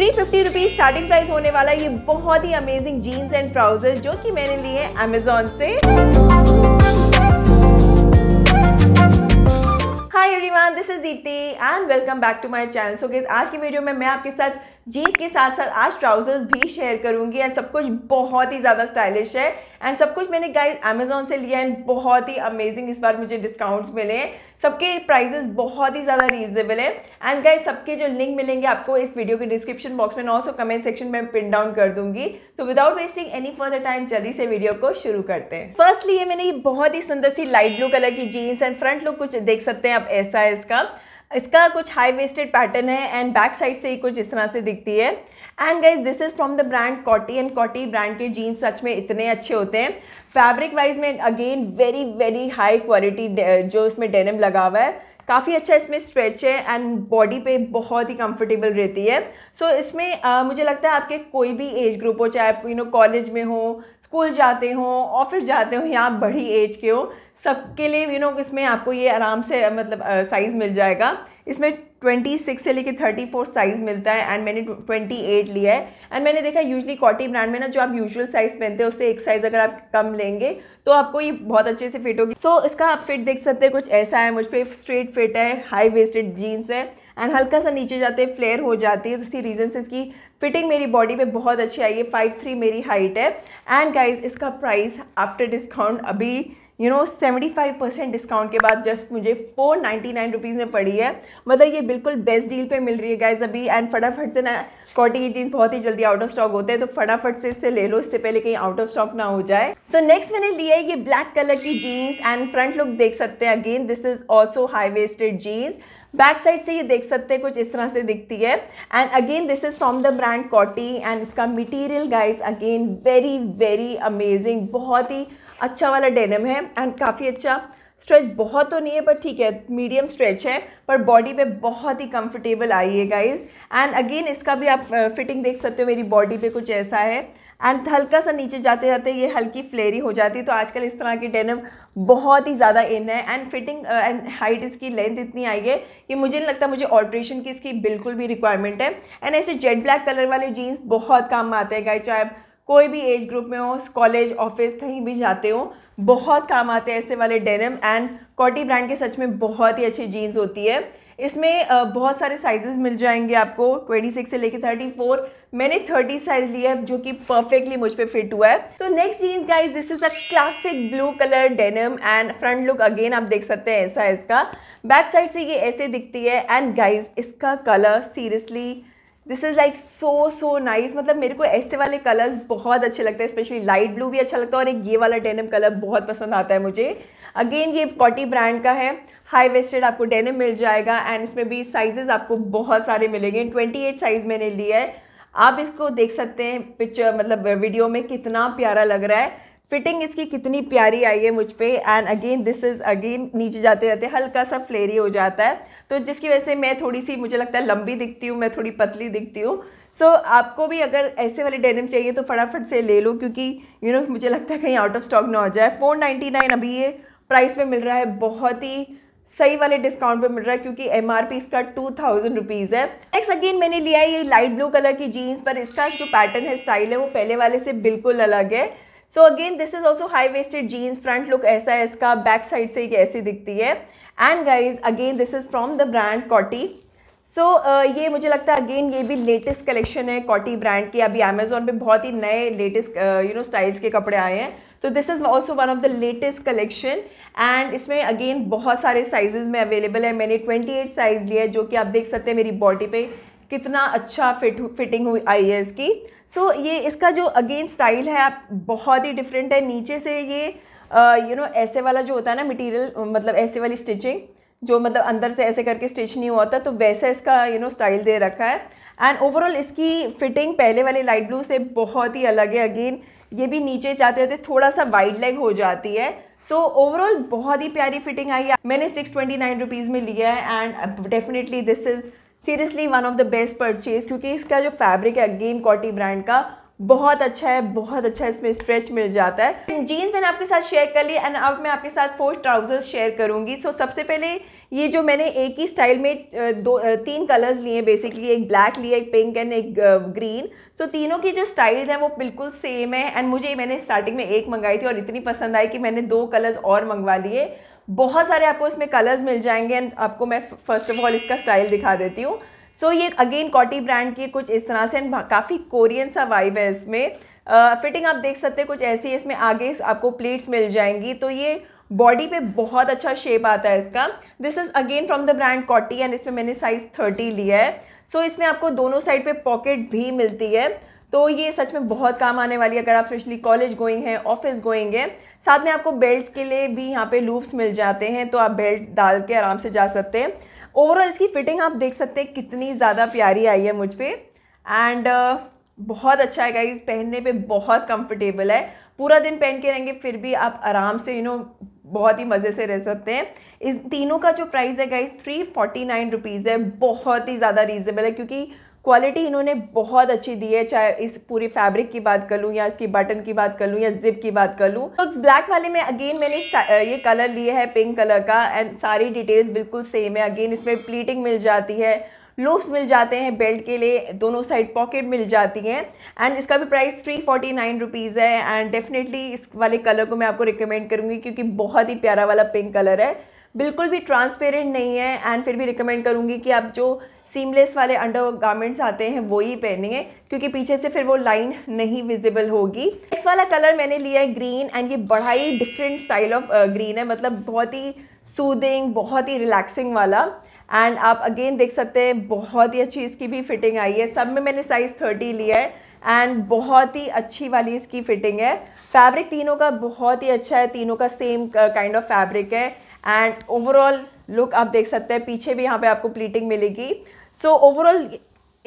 three fifty rupees starting price होने वाला ये बहुत ही अमेजिंग जीन्स एंड ट्राउजर जो कि मैंने लिए अमेजोन से this is Deepti and welcome back to channel so आज की वीडियो में मैं आपके साथ जीन्स के साथ साथ आज ट्राउजर्स भी शेयर करूंगी एंड सब कुछ बहुत ही ज़्यादा स्टाइलिश है एंड सब कुछ मैंने गाइज अमेजोन से लिया एंड बहुत ही अमेजिंग इस बार मुझे डिस्काउंट्स मिले हैं सबके प्राइजेस बहुत ही ज़्यादा रीजनेबल है एंड गाइज सबके जो लिंक मिलेंगे आपको इस वीडियो के डिस्क्रिप्शन बॉक्स में नॉसो कमेंट सेक्शन में पिन डाउन कर दूंगी तो without wasting any further time जल्दी से वीडियो को शुरू करते हैं फर्स्टली ये मैंने ये बहुत ही सुंदर सी लाइट ब्लू कलर की जीन्स एंड फ्रंट लुक कुछ देख सकते हैं आप ऐसा है इसका इसका कुछ हाई वेस्टेड पैटर्न है एंड बैक साइड से ही कुछ इस तरह से दिखती है and guys this is from the brand Kotty and Kotty brand के जीन्स सच में इतने अच्छे होते हैं फैब्रिक वाइज में again very very high quality जो इसमें डेनिम लगा हुआ है काफ़ी अच्छा इसमें स्ट्रेच है एंड बॉडी पे बहुत ही कंफर्टेबल रहती है सो so, इसमें आ, मुझे लगता है आपके कोई भी एज ग्रुप हो चाहे आप यू नो कॉलेज में हो स्कूल जाते हो ऑफिस जाते हो या आप बड़ी एज के हो सबके लिए यू नो इसमें आपको ये आराम से मतलब साइज़ मिल जाएगा इसमें 26 से लेके 34 साइज़ मिलता है एंड मैंने 28 लिया है एंड मैंने देखा यूजली कॉटी ब्रांड में ना जो आप यूजुअल साइज़ पहनते हैं उससे एक साइज़ अगर आप कम लेंगे तो आपको ये बहुत अच्छे से फिट होगी सो so, इसका आप फिट देख सकते हैं कुछ ऐसा है मुझ पर स्ट्रेट फिट है हाई वेस्टेड जीन्स है एंड हल्का सा नीचे जाते हैं फ्लेयर हो जाती है तो रीज़न से इसकी फिटिंग मेरी बॉडी पे बहुत अच्छी आई है फाइव थ्री मेरी हाइट है एंड गाइज इसका प्राइस आफ्टर डिस्काउंट अभी you know seventy five percent discount के बाद जस्ट मुझे फोर नाइन्टी नाइन रुपीज़ में पड़ी है मतलब ये बिल्कुल बेस्ट डील पे मिल रही है गाइज अभी एंड फटाफट से ना कॉटी की जीन्स बहुत ही जल्दी आउट ऑफ स्टॉक होते हैं तो फटाफट से इससे ले लो इससे पहले कहीं आउट ऑफ स्टॉक ना हो जाए सो नेक्स्ट मैंने लिया है ये ब्लैक कलर की जीन्स एंड फ्रंट लुक देख सकते हैं again this is also high waisted jeans back side से ये देख सकते हैं कुछ इस तरह से दिखती है and again this is from the brand Kotty and इसका material guys again very very amazing बहुत ही अच्छा वाला डेनम है एंड काफ़ी अच्छा स्ट्रेच बहुत तो नहीं है पर ठीक है मीडियम स्ट्रेच है पर बॉडी पे बहुत ही कंफर्टेबल आई है गाइज एंड अगेन इसका भी आप फिटिंग uh, देख सकते हो मेरी बॉडी पे कुछ ऐसा है एंड हल्का सा नीचे जाते जाते ये हल्की फ्लेरी हो जाती है तो आजकल इस तरह की डेनम बहुत ही ज़्यादा इन है एंड फिटिंग एंड हाइट इसकी लेंथ इतनी आई है कि मुझे नहीं लगता मुझे ऑल्ट्रेशन की इसकी बिल्कुल भी रिक्वायरमेंट है एंड ऐसे जेड ब्लैक कलर वाले जीन्स बहुत काम में आते हैं गाय चाहे आप कोई भी एज ग्रुप में हो कॉलेज ऑफिस कहीं भी जाते हो बहुत काम आते हैं ऐसे वाले डेनम एंड कॉटी ब्रांड के सच में बहुत ही अच्छी जीन्स होती है इसमें बहुत सारे साइजेस मिल जाएंगे आपको 26 से लेके 34 मैंने 30 साइज लिया है जो कि परफेक्टली मुझ पर फिट हुआ है तो next jeans guys this is a classic blue colour denim and front look again आप देख सकते हैं ऐसा इसका बैक साइड से ये ऐसे दिखती है एंड गाइज इसका colour seriously this is like so so nice मतलब मेरे को ऐसे वाले कलर्स बहुत अच्छे लगते हैं स्पेशली लाइट ब्लू भी अच्छा लगता है और एक ये वाला डेनिम कलर बहुत पसंद आता है मुझे अगेन ये कॉटी ब्रांड का है हाई वेस्टेड आपको डेनिम मिल जाएगा एंड इसमें भी साइजेस आपको बहुत सारे मिलेंगे ट्वेंटी एट साइज़ मैंने लिया है आप इसको देख सकते हैं पिक्चर मतलब वीडियो में कितना प्यारा लग रहा है फिटिंग इसकी कितनी प्यारी आई है मुझ पर and again this is again नीचे जाते जाते हल्का सा फ्लेरी हो जाता है तो जिसकी वजह से मैं थोड़ी सी मुझे लगता है लंबी दिखती हूँ मैं थोड़ी पतली दिखती हूँ सो so, आपको भी अगर ऐसे वाले डेनिम चाहिए तो फटाफट से ले लो क्योंकि यू you नो know, मुझे लगता है कहीं आउट ऑफ स्टॉक ना हो जाए फोर नाइन्टी नाइन अभी ये प्राइस में मिल रहा है बहुत ही सही वाले डिस्काउंट पे मिल रहा है क्योंकि एम आर पी इसका टू थाउजेंड रुपीज़ है नेक्स्ट अगेन मैंने लिया है ये लाइट ब्लू कलर की जीन्स पर इसका जो पैटर्न है स्टाइल है वो पहले वाले से बिल्कुल अलग है so again this is also high waisted jeans front look ऐसा है इसका बैक साइड से ये ऐसी दिखती है and guys again this is from the brand Kotty so so, uh, ये मुझे लगता है अगेन ये भी लेटेस्ट कलेक्शन है कॉटी ब्रांड की अभी अमेजोन पे बहुत ही नए लेटेस्ट यू नो स्टाइल्स के कपड़े आए हैं तो this is also one of the latest collection and इसमें अगेन बहुत सारे साइजेज में अवेलेबल है मैंने 28 साइज़ लिया है जो कि आप देख सकते हैं मेरी बॉडी पे कितना अच्छा फिट फिटिंग हुई आई है इसकी सो so, ये इसका जो अगेन स्टाइल है आप बहुत ही डिफरेंट है नीचे से ये you uh, know you know, ऐसे वाला जो होता है ना मटेरियल मतलब ऐसे वाली स्टिचिंग जो मतलब अंदर से ऐसे करके स्टिच नहीं हुआ था तो वैसा इसका यू नो स्टाइल दे रखा है एंड ओवरऑल इसकी फिटिंग पहले वाले लाइट ब्लू से बहुत ही अलग है अगेन ये भी नीचे जाते जाते थोड़ा सा वाइड लेग हो जाती है सो so, ओवरऑल बहुत ही प्यारी फिटिंग आई है मैंने सिक्स ट्वेंटी नाइन रुपीज़ में लिया है and definitely this is seriously one of the best purchase क्योंकि इसका जो फैब्रिक है अगेन कॉटी ब्रांड का बहुत अच्छा है बहुत अच्छा इसमें स्ट्रेच मिल जाता है जीन्स मैंने आपके साथ शेयर कर ली एंड अब मैं आपके साथ फोर ट्राउजर्स शेयर करूँगी सो so, सबसे पहले ये जो मैंने एक ही स्टाइल में दो तीन कलर्स लिए बेसिकली एक ब्लैक लिया एक पिंक एंड एक ग्रीन सो so, तीनों की जो स्टाइल हैं वो बिल्कुल सेम है एंड मुझे मैंने स्टार्टिंग में एक मंगाई थी और इतनी पसंद आई कि मैंने दो कलर्स और मंगवा लिए बहुत सारे आपको इसमें कलर्स मिल जाएंगे एंड आपको मैं फर्स्ट ऑफ ऑल इसका स्टाइल दिखा देती हूँ सो so, ये अगेन कॉटी ब्रांड की कुछ इस तरह से काफ़ी कोरियन सा वाइब है इसमें फिटिंग uh, आप देख सकते हैं कुछ ऐसी इसमें आगे आपको प्लेट्स मिल जाएंगी तो ये बॉडी पे बहुत अच्छा शेप आता है इसका this is again from the brand Kotty and इसमें मैंने साइज़ थर्टी लिया है सो so, इसमें आपको दोनों साइड पे पॉकेट भी मिलती है तो ये सच में बहुत काम आने वाली है अगर आप स्पेशली कॉलेज गोइंग हैं ऑफिस गोइंग है साथ में आपको बेल्ट के लिए भी यहाँ पे लूप्स मिल जाते हैं तो आप बेल्ट डाल के आराम से जा सकते हैं ओवरऑल इसकी फिटिंग आप देख सकते हैं कितनी ज़्यादा प्यारी आई है मुझ पर एंड uh, बहुत अच्छा है गाइज पहनने पे बहुत कंफर्टेबल है पूरा दिन पहन के रहेंगे फिर भी आप आराम से यू नो बहुत ही मज़े से रह सकते हैं इस तीनों का जो प्राइस है guys three forty nine rupees है बहुत ही ज़्यादा रीज़नेबल है क्योंकि क्वालिटी इन्होंने बहुत अच्छी दी है चाहे इस पूरी फैब्रिक की बात कर लूँ या इसकी बटन की बात कर लूँ या जिप की बात कर लूँ तो ब्लैक वाले में अगेन मैंने ये कलर लिए है पिंक कलर का एंड सारी डिटेल्स बिल्कुल सेम है अगेन इसमें प्लीटिंग मिल जाती है लूप्स मिल जाते हैं बेल्ट के लिए दोनों साइड पॉकेट मिल जाती हैं एंड इसका भी price three forty nine rupees है एंड डेफिनेटली इस वाले कलर को मैं आपको रिकमेंड करूँगी क्योंकि बहुत ही प्यारा वाला पिंक कलर है बिल्कुल भी ट्रांसपेरेंट नहीं है एंड फिर भी रिकमेंड करूँगी कि आप जो सीमलेस वाले अंडर गारमेंट्स आते हैं वो ही पहनेंगे क्योंकि पीछे से फिर वो लाइन नहीं विजिबल होगी इस वाला कलर मैंने लिया है ग्रीन एंड ये बड़ा ही डिफरेंट स्टाइल ऑफ ग्रीन है मतलब बहुत ही सूदिंग बहुत ही रिलैक्सिंग वाला एंड आप अगेन देख सकते हैं बहुत ही अच्छी इसकी भी फिटिंग आई है सब में मैंने साइज़ थर्टी लिया है एंड बहुत ही अच्छी वाली इसकी फ़िटिंग है फैब्रिक तीनों का बहुत ही अच्छा है तीनों का सेम काइंड ऑफ फैब्रिक है एंड ओवरऑल लुक आप देख सकते हैं पीछे भी यहाँ पे आपको प्लीटिंग मिलेगी सो so, ओवरऑल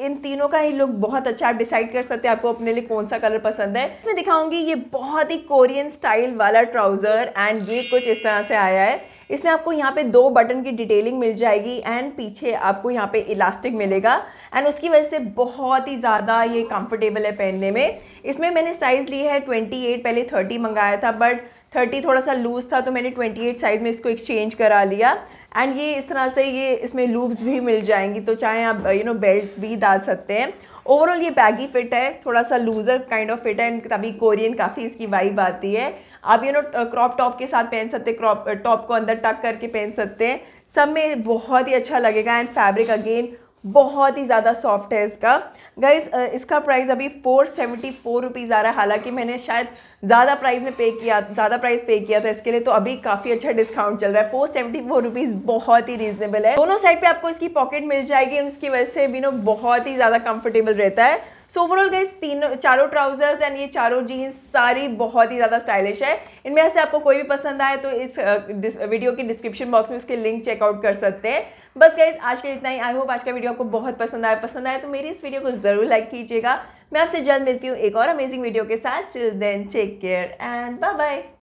इन तीनों का ही लुक बहुत अच्छा आप डिसाइड कर सकते हैं आपको अपने लिए कौन सा कलर पसंद है मैं दिखाऊंगी ये बहुत ही कोरियन स्टाइल वाला ट्राउज़र एंड ये कुछ इस तरह से आया है इसमें आपको यहाँ पे दो बटन की डिटेलिंग मिल जाएगी एंड पीछे आपको यहाँ पे इलास्टिक मिलेगा एंड उसकी वजह से बहुत ही ज़्यादा ये कंफर्टेबल है पहनने में इसमें मैंने साइज़ ली है 28 पहले 30 मंगाया था बट 30 थोड़ा सा लूज़ था तो मैंने 28 साइज़ में इसको एक्सचेंज करा लिया एंड ये इस तरह से ये इसमें लूब्स भी मिल जाएंगी तो चाहे आप यू नो बेल्ट भी डाल सकते हैं ओवरऑल ये बैगी फिट है थोड़ा सा लूजर काइंड ऑफ फिट है एंड तभी कोरियन काफ़ी इसकी वाइब आती है आप यू नो क्रॉप टॉप के साथ पहन सकते क्रॉप टॉप को अंदर टक करके पहन सकते हैं सब में बहुत ही अच्छा लगेगा एंड फैब्रिक अगेन बहुत ही ज़्यादा सॉफ्ट है इसका गाइज इसका प्राइस अभी फोर सेवेंटी फोर रुपीज़ आ रहा है हालांकि मैंने शायद ज़्यादा प्राइस में पे किया ज़्यादा प्राइस पे किया था इसके लिए तो अभी काफ़ी अच्छा डिस्काउंट चल रहा है फोर सेवेंटी फोर रुपीज़ बहुत ही रीजनेबल है दोनों साइड पर आपको इसकी पॉकेट मिल जाएगी उसकी वजह से बिनो बहुत ही ज़्यादा कंफर्टेबल रहता है सो ओवरऑल गाइज तीनों चारों ट्राउजर्स एंड ये चारों जीन्स सारी बहुत ही ज़्यादा स्टाइलिश है इनमें से आपको कोई भी पसंद आए तो इस वीडियो के डिस्क्रिप्शन बॉक्स में उसके लिंक चेकआउट कर सकते हैं बस गाइज आज के इतना ही आई होप आज का वीडियो आपको बहुत पसंद आया पसंद आया तो मेरी इस वीडियो को ज़रूर लाइक कीजिएगा मैं आपसे जल्द मिलती हूँ एक और अमेजिंग वीडियो के साथ chill then take care and bye bye